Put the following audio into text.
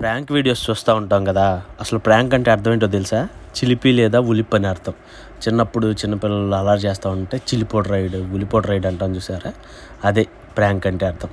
prank videos చూస్తూ ఉంటాం కదా అసలు ప్రాంక్ అంటే అర్థం ఏంటో తెలుసా చిలిపి లేదా ఉలిప్ అని అర్థం చిన్నప్పుడు చిన్నపిల్లలు అలా చేస్తూ ఉంటే చిలిపోటు రైడ్ ఉలిపోటు రైడ్ అంటాం చూసారా అదే ప్రాంక్ అంటే అర్థం